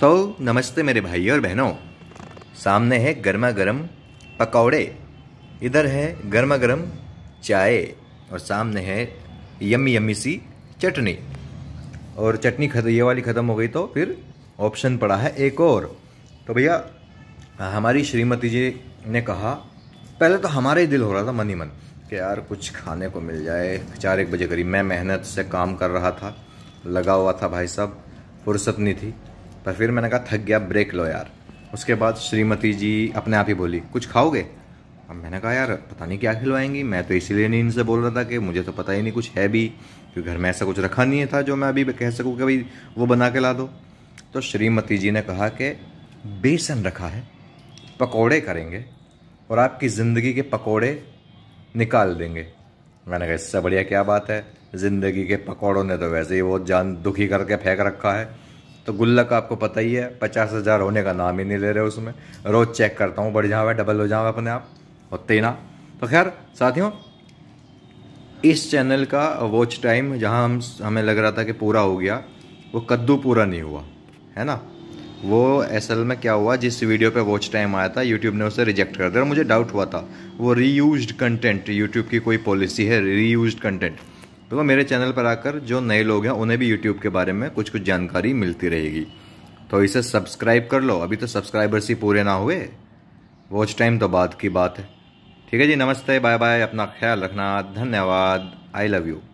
तो नमस्ते मेरे भाई और बहनों सामने है गर्मा गर्म पकौड़े इधर है गर्मा गर्म चाय और सामने है यम्मी यम्मी सी चटनी और चटनी खत ये वाली ख़त्म हो गई तो फिर ऑप्शन पड़ा है एक और तो भैया हमारी श्रीमती जी ने कहा पहले तो हमारे ही दिल हो रहा था मन ही मन कि यार कुछ खाने को मिल जाए चार एक बजे करीब मैं मेहनत से काम कर रहा था लगा हुआ था भाई साहब फुर्सत नहीं थी पर फिर मैंने कहा थक गया ब्रेक लो यार उसके बाद श्रीमती जी अपने आप ही बोली कुछ खाओगे अब मैंने कहा यार पता नहीं क्या खिलवाएंगी मैं तो इसीलिए नहीं इनसे बोल रहा था कि मुझे तो पता ही नहीं कुछ है भी क्योंकि घर में ऐसा कुछ रखा नहीं था जो मैं अभी कह सकूँ कि भाई वो बना के ला दो तो श्रीमती जी ने कहा कि बेसन रखा है पकौड़े करेंगे और आपकी ज़िंदगी के पकौड़े निकाल देंगे मैंने कहा इससे बढ़िया क्या बात है ज़िंदगी के पकौड़ों ने तो वैसे ही बहुत जान दुखी करके फेंक रखा है तो गुल्लक आपको पता ही है पचास हज़ार होने का नाम ही नहीं ले रहे उसमें रोज़ चेक करता हूँ बढ़ जावा डबल हो जावे अपने आप होते ही ना तो खैर साथियों इस चैनल का वॉच टाइम जहाँ हम हमें लग रहा था कि पूरा हो गया वो कद्दू पूरा नहीं हुआ है ना वो असल में क्या हुआ जिस वीडियो पे वॉच टाइम आया था यूट्यूब ने उसे रिजेक्ट कर दिया मुझे डाउट हुआ था वो रीयूज्ड कंटेंट यूट्यूब की कोई पॉलिसी है रीयूज्ड कंटेंट तो मेरे चैनल पर आकर जो नए लोग हैं उन्हें भी यूट्यूब के बारे में कुछ कुछ जानकारी मिलती रहेगी तो इसे सब्सक्राइब कर लो अभी तो सब्सक्राइबर्स ही पूरे ना हुए वॉच टाइम तो बाद की बात है ठीक है जी नमस्ते बाय बाय अपना ख्याल रखना धन्यवाद आई लव यू